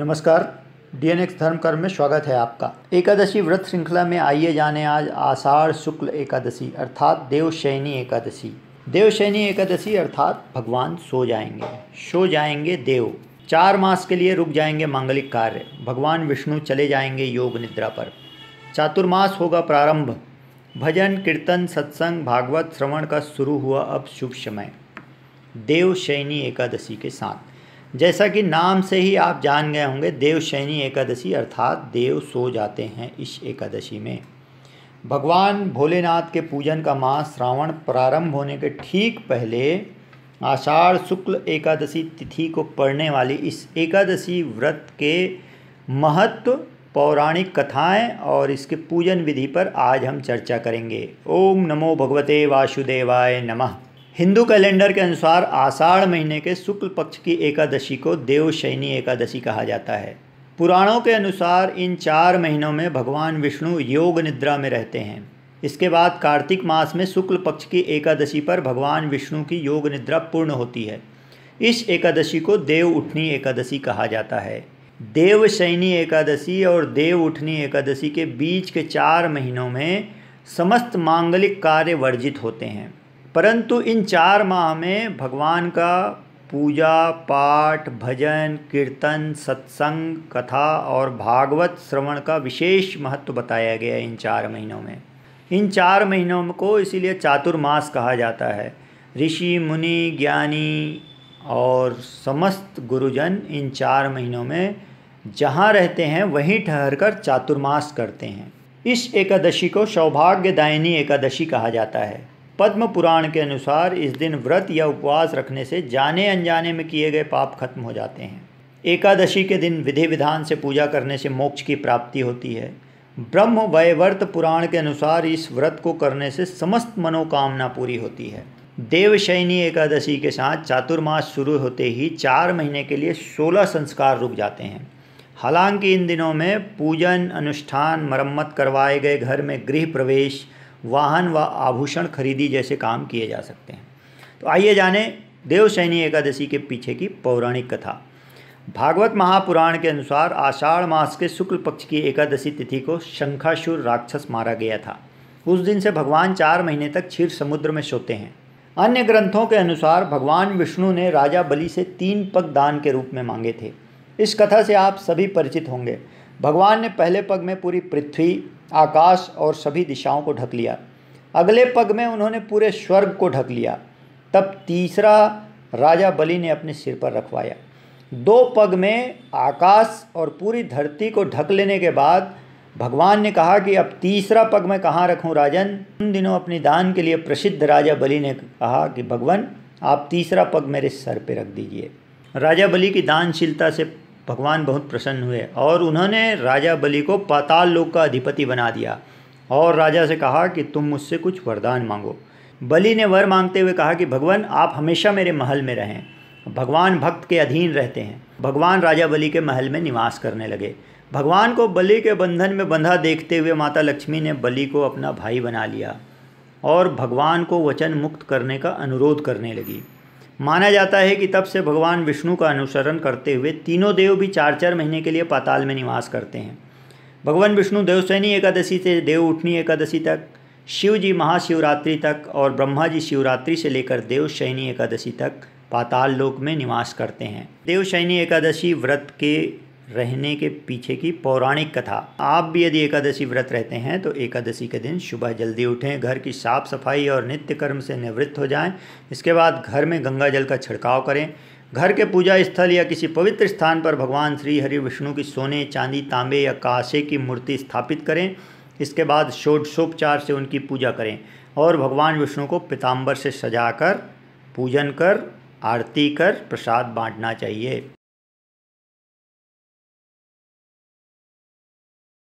नमस्कार D N x धर्म कर्म में स्वागत है आपका एकादशी व्रत श्रृंखला में आइए जाने आज आषाढ़ शुक्ल एकादशी अर्थात देवशैनी एकादशी देवशैनी एकादशी अर्थात भगवान सो जाएंगे सो जाएंगे देव चार मास के लिए रुक जाएंगे मांगलिक कार्य भगवान विष्णु चले जाएंगे योग निद्रा पर चातुर्मास होगा प्रारंभ भजन कीर्तन सत्संग भागवत श्रवण का शुरू हुआ अब शुभ समय देवशैनी एकादशी के साथ जैसा कि नाम से ही आप जान गए होंगे देवशैनी एकादशी अर्थात देव सो जाते हैं इस एकादशी में भगवान भोलेनाथ के पूजन का मास श्रावण प्रारंभ होने के ठीक पहले आषाढ़ शुक्ल एकादशी तिथि को पढ़ने वाली इस एकादशी व्रत के महत्व पौराणिक कथाएं और इसके पूजन विधि पर आज हम चर्चा करेंगे ओम नमो भगवते वासुदेवाय नमः हिंदू कैलेंडर के अनुसार आषाढ़ महीने के शुक्ल पक्ष की एकादशी को देवशैनी एकादशी कहा जाता है पुराणों के अनुसार इन चार महीनों में भगवान विष्णु योग निद्रा में रहते हैं इसके बाद कार्तिक मास में शुक्ल पक्ष की एकादशी पर भगवान विष्णु की योग निद्रा पूर्ण होती है इस एकादशी को देव उठनी एकादशी कहा जाता है देवशैनी एकादशी और देव उठनी एकादशी के बीच के चार महीनों में समस्त मांगलिक कार्य वर्जित होते हैं परंतु इन चार माह में भगवान का पूजा पाठ भजन कीर्तन सत्संग कथा और भागवत श्रवण का विशेष महत्व बताया गया है इन चार महीनों में इन चार महीनों को इसीलिए चातुर्मास कहा जाता है ऋषि मुनि ज्ञानी और समस्त गुरुजन इन चार महीनों में जहाँ रहते हैं वहीं ठहर कर चातुर्मास करते हैं इस एकादशी को सौभाग्यदायिनी एकादशी कहा जाता है पद्म पुराण के अनुसार इस दिन व्रत या उपवास रखने से जाने अनजाने में किए गए पाप खत्म हो जाते हैं एकादशी के दिन विधि विधान से पूजा करने से मोक्ष की प्राप्ति होती है ब्रह्म वयवर्त पुराण के अनुसार इस व्रत को करने से समस्त मनोकामना पूरी होती है देवशैनी एकादशी के साथ चातुर्मास शुरू होते ही चार महीने के लिए सोलह संस्कार रुक जाते हैं हालांकि इन दिनों में पूजन अनुष्ठान मरम्मत करवाए गए घर में गृह प्रवेश वाहन व वा आभूषण खरीदी जैसे काम किए जा सकते हैं तो आइए जानें देवशैनी एकादशी के पीछे की पौराणिक कथा भागवत महापुराण के अनुसार आषाढ़ मास के शुक्ल पक्ष की एकादशी तिथि को शंखाशूर राक्षस मारा गया था उस दिन से भगवान चार महीने तक क्षीर समुद्र में सोते हैं अन्य ग्रंथों के अनुसार भगवान विष्णु ने राजा बलि से तीन पग दान के रूप में मांगे थे इस कथा से आप सभी परिचित होंगे भगवान ने पहले पग में पूरी पृथ्वी आकाश और सभी दिशाओं को ढक लिया अगले पग में उन्होंने पूरे स्वर्ग को ढक लिया तब तीसरा राजा बलि ने अपने सिर पर रखवाया दो पग में आकाश और पूरी धरती को ढक लेने के बाद भगवान ने कहा कि अब तीसरा पग मैं कहाँ रखूँ राजन उन दिनों अपने दान के लिए प्रसिद्ध राजा बलि ने कहा कि भगवान आप तीसरा पग मेरे सर पर रख दीजिए राजा बलि की दानशीलता से भगवान बहुत प्रसन्न हुए और उन्होंने राजा बलि को पाताल लोक का अधिपति बना दिया और राजा से कहा कि तुम मुझसे कुछ वरदान मांगो बलि ने वर मांगते हुए कहा कि भगवान आप हमेशा मेरे महल में रहें भगवान भक्त के अधीन रहते हैं भगवान राजा बलि के महल में निवास करने लगे भगवान को बलि के बंधन में बंधा देखते हुए माता लक्ष्मी ने बलि को अपना भाई बना लिया और भगवान को वचन मुक्त करने का अनुरोध करने लगी माना जाता है कि तब से भगवान विष्णु का अनुसरण करते हुए तीनों देव भी चार चार महीने के लिए पाताल में निवास करते हैं भगवान विष्णु देवसैनी एकादशी से देव उठनी एकादशी तक शिव जी महाशिवरात्रि तक और ब्रह्मा जी शिवरात्रि से लेकर देवशैनी एकादशी तक पाताल लोक में निवास करते हैं देवशैनी एकादशी व्रत के रहने के पीछे की पौराणिक कथा आप भी यदि एकादशी व्रत रहते हैं तो एकादशी के दिन सुबह जल्दी उठें घर की साफ सफाई और नित्य कर्म से निवृत्त हो जाएं इसके बाद घर में गंगा जल का छिड़काव करें घर के पूजा स्थल या किसी पवित्र स्थान पर भगवान श्री हरि विष्णु की सोने चांदी तांबे या कासे की मूर्ति स्थापित करें इसके बाद षोडशोपचार से उनकी पूजा करें और भगवान विष्णु को पिताम्बर से सजा पूजन कर आरती कर प्रसाद बांटना चाहिए